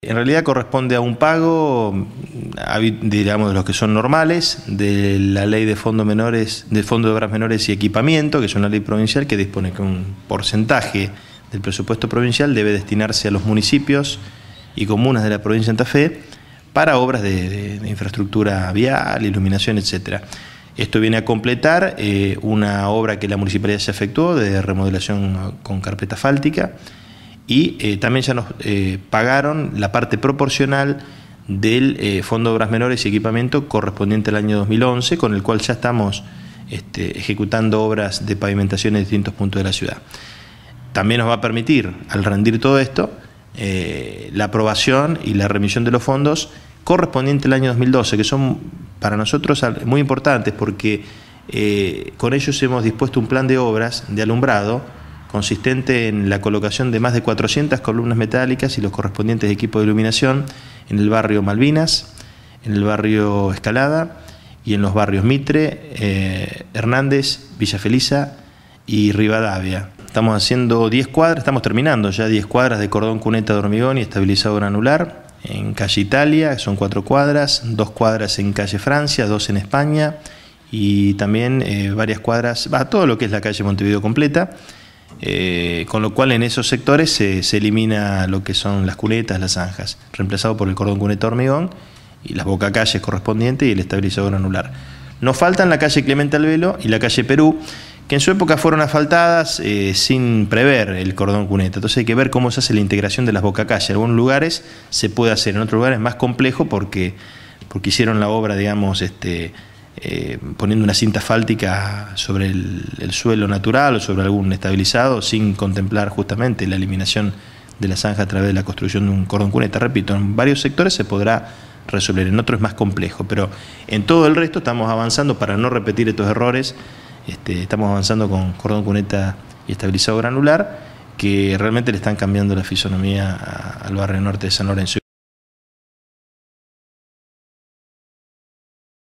En realidad corresponde a un pago, digamos, de los que son normales, de la ley de fondos menores, del Fondo de Obras Menores y Equipamiento, que es una ley provincial que dispone que un porcentaje del presupuesto provincial debe destinarse a los municipios y comunas de la provincia de Santa Fe para obras de, infraestructura vial, iluminación, etc. Esto viene a completar eh, una obra que la municipalidad se efectuó de remodelación con carpeta fáltica y eh, también ya nos eh, pagaron la parte proporcional del eh, Fondo de Obras Menores y Equipamiento correspondiente al año 2011, con el cual ya estamos este, ejecutando obras de pavimentación en distintos puntos de la ciudad. También nos va a permitir, al rendir todo esto, la aprobación y la remisión de los fondos correspondiente al año 2012, que son para nosotros muy importantes porque con ellos hemos dispuesto un plan de obras de alumbrado, consistente en la colocación de más de 400 columnas metálicas y los correspondientes equipos de iluminación en el barrio Malvinas, en el barrio Escalada y en los barrios Mitre, eh, Hernández, Villa Felisa y Rivadavia. Estamos haciendo 10 cuadras, estamos terminando ya 10 cuadras de cordón cuneta de hormigón y estabilizador anular en calle Italia, son 4 cuadras, 2 cuadras en calle Francia, 2 en España y también eh, varias cuadras, va todo lo que es la calle Montevideo completa eh, con lo cual en esos sectores se, elimina lo que son las culetas, las zanjas, reemplazado por el cordón cuneta hormigón y las bocacalles correspondientes y el estabilizador anular. Nos faltan la calle Clemente Alvelo y la calle Perú, que en su época fueron asfaltadas eh, sin prever el cordón cuneta. Entonces hay que ver cómo se hace la integración de las bocacalles. En algunos lugares se puede hacer, en otros lugares es más complejo porque, porque hicieron la obra, digamos, este, eh, poniendo una cinta fáltica sobre el, suelo natural o sobre algún estabilizado, sin contemplar justamente la eliminación de la zanja a través de la construcción de un cordón cuneta. Repito, en varios sectores se podrá resolver, en otro es más complejo, pero en todo el resto estamos avanzando para no repetir estos errores, este, estamos avanzando con cordón cuneta y estabilizado granular, que realmente le están cambiando la fisonomía al barrio norte de San Lorenzo.